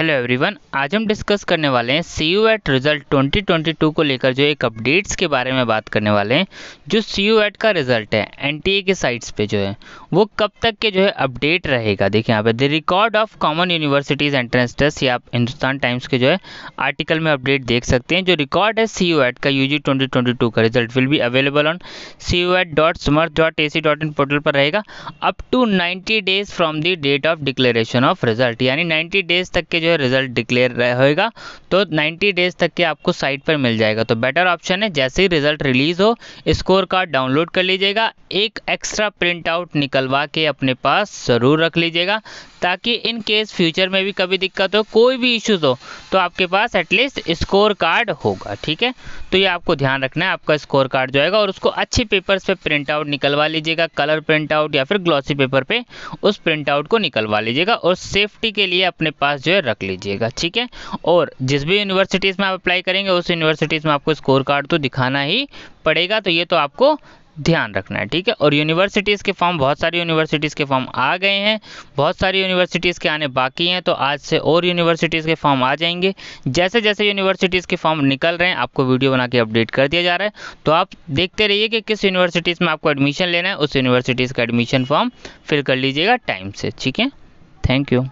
hello everyone आज हम discuss करने वाले हैं सी यू एट रिजल्ट 2022 को लेकर जो एक अपडेट्स के बारे में बात करने वाले हैं जो सी यू एट का रिजल्ट है एन टी ए के साइट्स पे जो है वो कब तक के जो है अपडेट रहेगा देखिए यहाँ पे the record of common universities entrance test या आप हिंदुस्तान टाइम्स के जो है आर्टिकल में अपडेट देख सकते हैं जो रिकॉर्ड है सी यू एट का U G twenty twenty two का result will be available on C U ET dot Samarth dot A C dot in portal पर रहेगा up to ninety days from the date of declaration of result यानी ninety days तक के जो जो है result declare रहेगा तो 90 डेज तक के आपको साइट पर मिल जाएगा तो बेटर ऑप्शन है जैसे ही रिजल्ट रिलीज हो स्कोर कार्ड डाउनलोड कर लीजिएगा एक एक्स्ट्रा प्रिंट आउट निकलवा के अपने पास ज़रूर रख लीजिएगा ताकि इन केस फ्यूचर में भी कभी दिक्कत हो कोई भी इश्यूज हो तो आपके पास एटलीस्ट स्कोर कार्ड होगा ठीक है तो ये आपको ध्यान रखना है आपका स्कोर कार्ड जो आएगा और उसको अच्छे पेपर्स पे प्रिंट आउट निकलवा लीजिएगा कलर प्रिंट आउट या फिर ग्लॉसी पेपर पे उस प्रिंट आउट को निकलवा लीजिएगा और सेफ्टी के लिए अपने पास जो है रख लीजिएगा ठीक है और जिस भी यूनिवर्सिटीज़ में आप अप्लाई करेंगे उस यूनिवर्सिटीज़ में आपको स्कोर कार्ड तो दिखाना ही पड़ेगा तो ये तो आपको ध्यान रखना है ठीक है और यूनिवर्सिटीज़ के फॉर्म बहुत सारी यूनिवर्सिटीज़ के फॉर्म आ गए हैं बहुत सारी यूनिवर्सिटीज़ के आने बाकी हैं तो आज से और यूनिवर्सिटीज़ के फॉर्म आ जाएंगे जैसे जैसे यूनिवर्सिटीज़ के फॉर्म निकल रहे हैं आपको वीडियो बना के अपडेट कर दिया जा रहा है तो आप देखते रहिए कि किस यूनिवर्सिटीज़ में आपको एडमिशन लेना है उस यूनिवर्सिटीज़ का एडमिशन फॉर्म फिल कर लीजिएगा टाइम से ठीक है थैंक यू